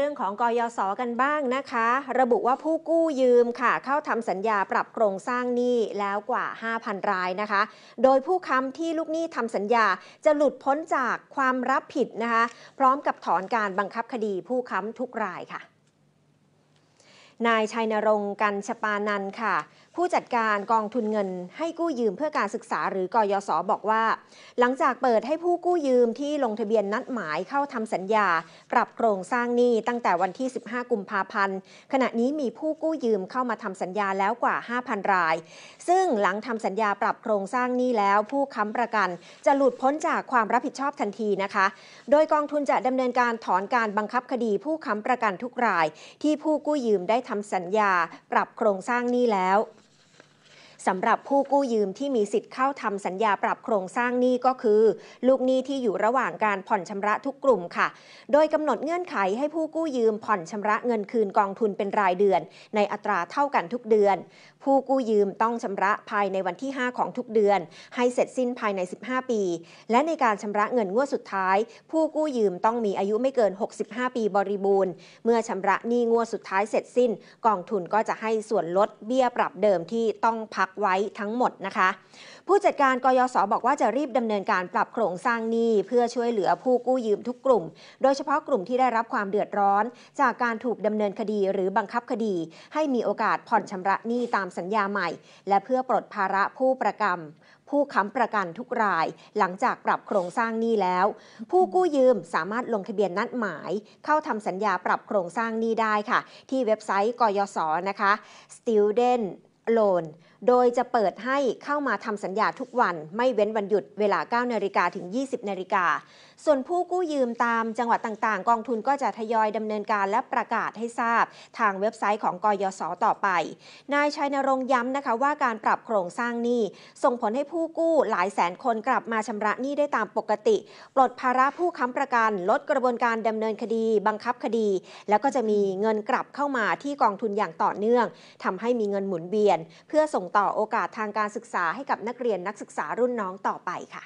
เรื่องของกยศกันบ้างนะคะ ระบุว่าผู้กู้ยืมค่ะ เข้าทำสัญญาปรับโครงสร้างหนี้แล้วกว่า 5,000 รายนะคะ โดยผู้ค้ำที่ลูกหนี้ทำสัญญาจะหลุดพ้นจากความรับผิดนะคะ พร้อมกับถอนการบังคับคดีผู้ค้ำทุกรายค่ะนายชัยนรงค์กันชปานันค่ะ ผู้จัดการกองทุนเงิน ให้กู้ยืมเพื่อการศึกษาหรือกอยศบอกว่า หลังจากเปิดให้ผู้กู้ยืมที่ลงทะเบียนนัดหมายเข้าทำสัญญาปรับโครงสร้างหนี้ตั้งแต่วันที่ 15 กุมภาพันธ์ขณะนี้มีผู้กู้ยืมเข้ามาทำสัญญาแล้วกว่า 5,000 ราย ซึ่งหลังทำสัญญาปรับโครงสร้างหนี้แล้วผู้ค้ำประกัน จะหลุดพ้นจากความรับผิดชอบทันทีนะคะ โดยกองทุนจะดำเนินการถอนการบังคับคดีผู้ค้ำประกันทุกราย ที่ผู้กู้ยืมได้ทำสัญญาปรับโครงสร้างหนี้แล้วสำหรับผู้กู้ยืมที่มีสิทธิ์เข้าทำสัญญาปรับโครงสร้างหนี้ก็คือ ลูกหนี้ที่อยู่ระหว่างการผ่อนชำระทุกกลุ่มค่ะ โดยกำหนดเงื่อนไขให้ผู้กู้ยืมผ่อนชำระเงินคืนกองทุนเป็นรายเดือน ในอัตราเท่ากันทุกเดือน ผู้กู้ยืมต้องชำระภายในวันที่ 5 ของทุกเดือน ให้เสร็จสิ้นภายใน 15 ปี และในการชำระเงินงวดสุดท้าย ผู้กู้ยืมต้องมีอายุไม่เกิน 65 ปีบริบูรณ์ เมื่อชำระหนี้งวดสุดท้ายเสร็จสิ้น กองทุนก็จะให้ส่วนลด เบี้ยปรับเดิมที่ต้องพักไว้ทั้งหมดนะคะ ผู้จัดการกยศบอกว่าจะรีบดำเนินการปรับโครงสร้างหนี้ เพื่อช่วยเหลือผู้กู้ยืมทุกกลุ่ม โดยเฉพาะกลุ่มที่ได้รับความเดือดร้อน จากการถูกดำเนินคดีหรือบังคับคดี ให้มีโอกาสผ่อนชำระหนี้ตามสัญญาใหม่ และเพื่อปลดภาระผู้ประกรมผู้ค้ำประกันทุกราย หลังจากปรับโครงสร้างหนี้แล้ว ผู้กู้ยืมสามารถลงทะเบียนนัดหมาย เข้าทำสัญญาปรับโครงสร้างหนี้ได้ค่ะ ที่เว็บไซต์กยศนะคะ student loan โดยจะเปิดให้เข้ามาทำสัญญาทุกวันไม่เว้นวันหยุดเวลา 9นาฬิกาถึง 20นาฬิกาส่วนผู้กู้ยืมตามจังหวัดต่าง ๆ กองทุนก็จะทยอยดำเนินการและประกาศให้ทราบทางเว็บไซต์ของกยศต่อไป นายชัยนรงค์ย้ำนะคะว่าการปรับโครงสร้างหนี้ ส่งผลให้ผู้กู้หลายแสนคนกลับมาชำระหนี้ได้ตามปกติปลดภาระผู้ค้ำประกัน ลดกระบวนการดำเนินคดีบังคับคดี แล้วก็จะมีเงินกลับเข้ามาที่กองทุนอย่างต่อเนื่องทำให้มีเงินหมุนเวียน เพื่อส่งต่อโอกาสทางการศึกษาให้กับนักเรียนนักศึกษารุ่นน้องต่อไปค่ะ